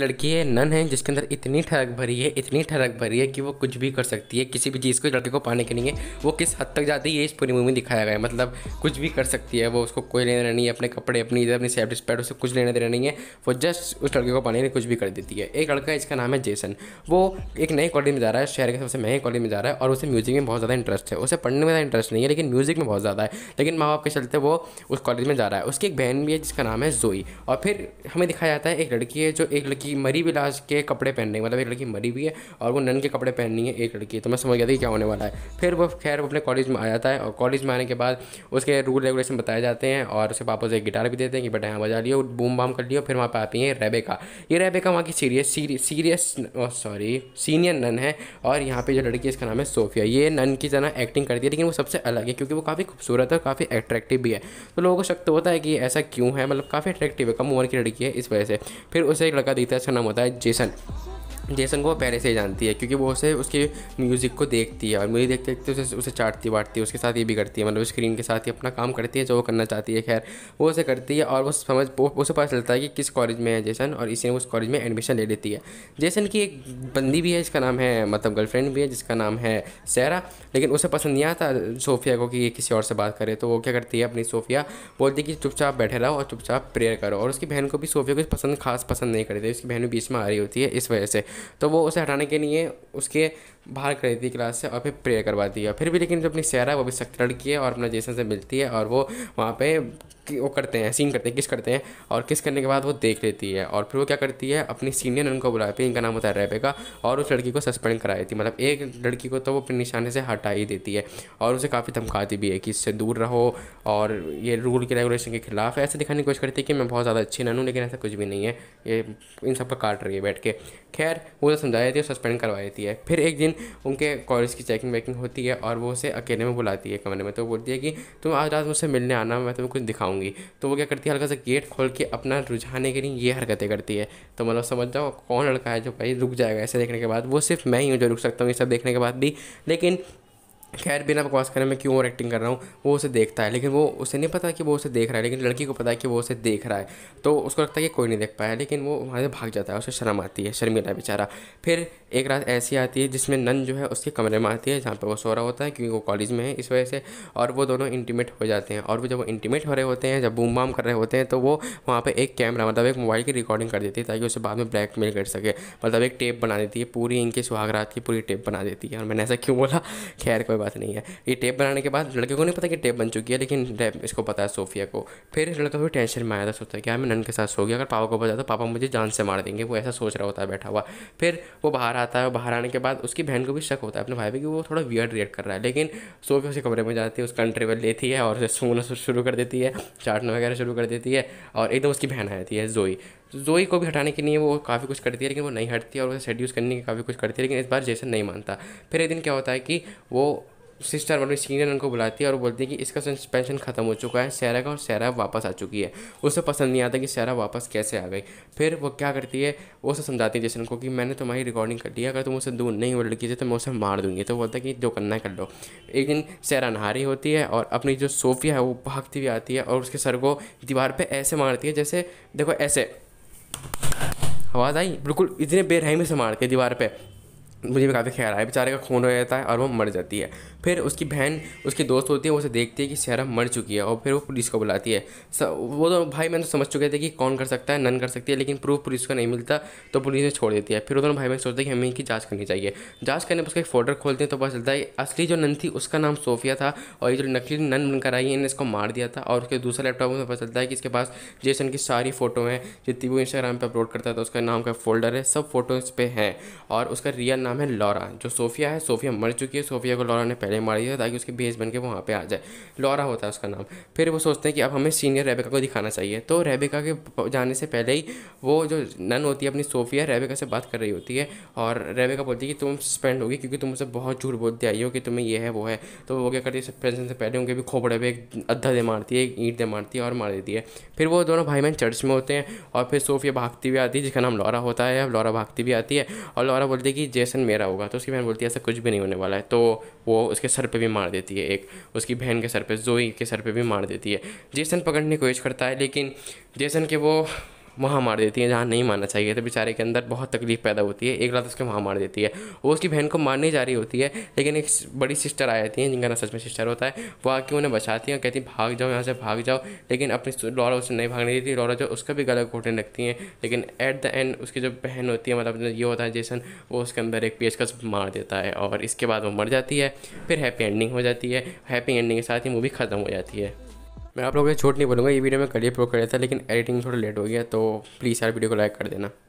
लड़की है नन है जिसके अंदर इतनी ठरक भरी है इतनी ठरक भरी है कि वो कुछ भी कर सकती है किसी भी चीज़ को लड़के को पाने के लिए वो किस हद तक जाती है ये इस पूरी मूवी में दिखाया गया है मतलब कुछ भी कर सकती है वो उसको कोई लेना देना नहीं है अपने कपड़े अपनी इधर अपनी सेफ्टी पैड उसे कुछ लेना देना नहीं है वो जस्ट उस लड़के को पाने के लिए कुछ भी कर देती है एक लड़का है इसका नाम है जेसन वो एक नए कॉलेज में जा रहा है शहर के सबसे महंगे कॉलेज में जा रहा है और उसे म्यूज़िक में बहुत ज़्यादा इंटरेस्ट है उसे पढ़ने में ज़्यादा इंटरेस्ट नहीं है लेकिन म्यूज़िक में बहुत ज़्यादा है लेकिन माँ बाप के चलते वो उस कॉलेज में जा रहा है उसकी एक बहन भी है जिसका नाम है जोई और फिर हमें दिखाया जाता है एक लड़की है जो एक लड़की लड़की मरी भी लाश के कपड़े पहनने मतलब एक लड़की मरी भी है और वो नन के कपड़े पहननी है एक लड़की तो मैं समझ गया था कि क्या होने वाला है फिर वो खैर वो अपने कॉलेज में आ जाता है और कॉलेज में आने के बाद उसके रूल रेगुलेशन बताए जाते हैं और उसे पापा उसे गिटार भी देते हैं कि बेटा यहाँ बजा लियो बूम बाम कर लियो फिर वहाँ पर आती है रेबेका ये रेबेका वहाँ की serious serious sorry senior nun है और यहाँ पर जो लड़की इसका नाम है सोफिया ये नन की जना एक्टिंग करती है लेकिन वो सबसे अलग है क्योंकि वो काफ़ी खूबसूरत है और काफ़ी अट्रैक्टिव भी है तो लोगों को शक तो होता है कि ऐसा क्यों है मतलब काफ़ी अट्रैक्टिव है कम उम्र की लड़की है इस वजह से फिर उसे एक लड़का दिखता है राइडर का नाम होता है जेसन जेसन को वो पहले से ही जानती है क्योंकि वो उसे उसके म्यूज़िक को देखती है और म्यूज़िक देखते देखते उसे उसे चाटती बाटती है उसके साथ ये भी करती है मतलब स्क्रीन के साथ ही अपना काम करती है जो वो करना चाहती है खैर वो उसे करती है और वो समझ वो उसे पता चलता है कि किस कॉलेज में है जेसन और इसी उस कॉलेज में एडमिशन ले लेती है जेसन की एक बंदी भी है जिसका नाम है मतलब गर्लफ्रेंड भी है जिसका नाम है सैरा लेकिन उसे पसंद नहीं आता सोफिया को कि ये किसी और से बात करे तो वो क्या करती है अपनी सोफिया बोलती है कि चुपचाप बैठे रहो और चुपचाप प्रेयर करो और उसकी बहन को भी सोफिया कुछ पसंद खास पसंद नहीं करती उसकी बहन भी बीच में आ रही होती है इस वजह से तो वो उसे हटाने के लिए उसके बाहर कर देती है क्लास से और फिर प्रेयर करवाती है फिर भी लेकिन जो अपनी सहरा है वो भी सख्त लड़की है और अपना जेसन से मिलती है और वो वहाँ पे वो करते हैं सीन करते हैं किस करते हैं और किस करने के बाद वो देख लेती है और फिर वो क्या करती है अपनी सीनियर उनको बुलाती है इनका नाम होता है रेबेका और उस लड़की को सस्पेंड करा देती है मतलब एक लड़की को तो वो अपने निशाने से हटा ही देती है और उसे काफ़ी धमकाती भी है कि इससे दूर रहो और ये रूल के रेगुलेशन के खिलाफ है ऐसे दिखाने की कोशिश करती है कि मैं बहुत ज़्यादा अच्छी ना हूँ लेकिन ऐसा कुछ भी नहीं है ये इन सब पर काट रही है बैठ के खैर वो तो समझा देती है सस्पेंड करवा देती है फिर एक दिन उनके कॉलेज की चेकिंग वेकिंग होती है और वो उसे अकेले में बुलाती है कमरे में तो बोलती है कि तुम आज रात मुझसे मिलने आना मैं तुम्हें कुछ दिखाऊंगी तो वो क्या करती है हल्का सा गेट खोल के अपना रुझाने के लिए ये हरकतें करती है तो मतलब समझ जाओ कौन लड़का है जो भाई रुक जाएगा ऐसे देखने के बाद वो सिर्फ मैं ही हूँ जो रुक सकता हूँ ये सब देखने के बाद भी लेकिन खैर बिना बकवास करने में क्यों और एक्टिंग कर रहा हूँ वो उसे देखता है लेकिन वो उसे नहीं पता कि वो उसे देख रहा है लेकिन लड़की को पता है कि वो उसे देख रहा है तो उसको लगता है कि कोई नहीं देख पाया लेकिन वो वहाँ से भाग जाता है उसे शर्म आती है शर्मिला बेचारा फिर एक रात ऐसी आती है जिसमें नन जो है उसके कमरे में आती है जहाँ पर वो सो रहा होता है क्योंकि वो कॉलेज में है इस वजह से और वो दोनों इंटीमेट हो जाते हैं और वो जब वो इंटीमेट हो रहे होते हैं जब बूम बाम कर रहे होते हैं तो वो वहाँ पर एक कैमरा मतलब एक मोबाइल की रिकॉर्डिंग कर देती है ताकि उसे बाद में ब्लैकमेल कर सके मतलब एक टेप बना देती है पूरी इनकी सुहागरात की पूरी टेप बना देती है और मैंने ऐसा क्यों बोला खैर कोई कोई बात नहीं है ये टेप बनाने के बाद लड़के को नहीं पता कि टेप बन चुकी है लेकिन इसको पता है सोफिया को फिर लड़का भी टेंशन में आया था सोचता है कि मैं नन के साथ सो गया अगर पापा को पता तो पापा मुझे जान से मार देंगे वो ऐसा सोच रहा होता है बैठा हुआ फिर वो बाहर आता है बाहर आने के बाद उसकी बहन को भी शक होता है अपने भाई पर कि वो थोड़ा वियर्ड रिएक्ट कर रहा है लेकिन सोफिया उसे कमरे में जाती है उसका अंट्रेवल लेती है और उसे सोना शुरू कर देती है चाटना वगैरह शुरू कर देती है और एकदम उसकी बहन आ जाती है जोई जोई को भी हटाने के लिए वो काफ़ी कुछ करती है लेकिन वो नहीं हटती और उसे सेड्यूस करने की काफ़ी कुछ करती है लेकिन इस बार जैसे नहीं मानता फिर एक दिन क्या होता है कि वो सिस्टर मतलब सीनियर उनको बुलाती है और बोलती है कि इसका सस्पेंशन ख़त्म हो चुका है सैरा का और सैरा वापस आ चुकी है उसे पसंद नहीं आता कि सैरा वापस कैसे आ गई फिर वो क्या करती है वो उसे समझाती है जैसे उनको कि मैंने तुम्हारी रिकॉर्डिंग कर है अगर तुम उसे दूर नहीं हो लड़की से तो मैं उसे मार दूंगी तो बोलता है कि जो करना है कर लो एक दिन सैरा नहारी होती है और अपनी जो सोफिया है वो भागती हुई आती है और उसके सर को दीवार पर ऐसे मारती है जैसे देखो ऐसे आवाज़ आई बिल्कुल इतने बेरहमी से मारती है दीवार पर मुझे भी काफ़ी ख्याल आया बेचारे का खून हो जाता है और वो मर जाती है फिर उसकी बहन उसकी दोस्त होती है उसे देखती है कि सहरा मर चुकी है और फिर वो पुलिस को बुलाती है वो तो भाई मैंने तो समझ चुके थे कि कौन कर सकता है नन कर सकती है लेकिन प्रूफ पुलिस को नहीं मिलता तो पुलिस ने छोड़ देती है फिर दोनों भाई बहन सोचते है कि हमें इनकी जाँच करनी चाहिए जाँच करने पर उसका एक फोटो खोलते हैं तो पता चलता है असली जो नन थी उसका नाम सोफिया था और ये जो नकली नन बनकर आई है इन्हें इसको मार दिया था और उसके दूसरा लैपटॉप में तो पता चलता है कि इसके पास जैसन की सारी फ़ोटो हैं जितनी वो इंस्टाग्राम पर अपलोड करता था उसका नाम का फोल्डर है सब फोटो इस पर हैं और उसका रियल नाम है लॉरा जो सोफिया है सोफिया मर चुकी है सोफिया को लॉरा ने पहले मार दिया ताकि उसके भेज बन के वहाँ पर आ जाए लॉरा होता है उसका नाम फिर वो सोचते हैं कि अब हमें सीनियर रेबिका को दिखाना चाहिए तो रेबिका के जाने से पहले ही वो जो नन होती है अपनी सोफिया रेबिका से बात कर रही होती है और रेबिका बोलती है कि तुम सस्पेंड होगी क्योंकि तुम उसे बहुत झूठ बोलते आई हो कि तुम्हें यह है वो है तो वो क्या करती है सस्पेंशन से पहले उनके भी खोपड़े पर एक अद्धा दे मारती है एक ईंट दे मारती है और मार देती है फिर वो दोनों भाई बहन चर्च में होते हैं और फिर सोफिया भागती हुई आती है जिसका नाम लॉरा होता है अब लॉरा भागती भी आती है और लॉरा बोलती है कि जैसे रिएक्शन मेरा होगा तो उसकी बहन बोलती है ऐसा कुछ भी नहीं होने वाला है तो वो उसके सर पे भी मार देती है एक उसकी बहन के सर पे जोई के सर पे भी मार देती है जेसन पकड़ने की कोशिश करता है लेकिन जेसन के वो वहाँ मार देती है जहाँ नहीं मारना चाहिए तो बेचारे के अंदर बहुत तकलीफ पैदा होती है एक रात उसके वहाँ मार देती है वो उसकी बहन को मारने जा रही होती है लेकिन एक बड़ी सिस्टर आ जाती है जिनका नाम सच में सिस्टर होता है वो आके उन्हें बचाती हैं कहती भाग जाओ यहाँ से भाग जाओ लेकिन अपनी लॉरा उसे नहीं भागने देती लॉरा जो उसका भी गला घोटने लगती हैं लेकिन एट द एंड उसकी जो बहन होती है मतलब ये होता है जैसन वो उसके अंदर एक पेचकस मार देता है और इसके बाद वो मर जाती है फिर हैप्पी एंडिंग हो जाती है हैप्पी एंडिंग के साथ ही मूवी ख़त्म हो जाती है मैं आप लोगों से छोट नहीं बोलूँगा ये वीडियो में कल प्रो कर रहा था लेकिन एडिटिंग थोड़ा लेट हो गया तो प्लीज़ यार वीडियो को लाइक कर देना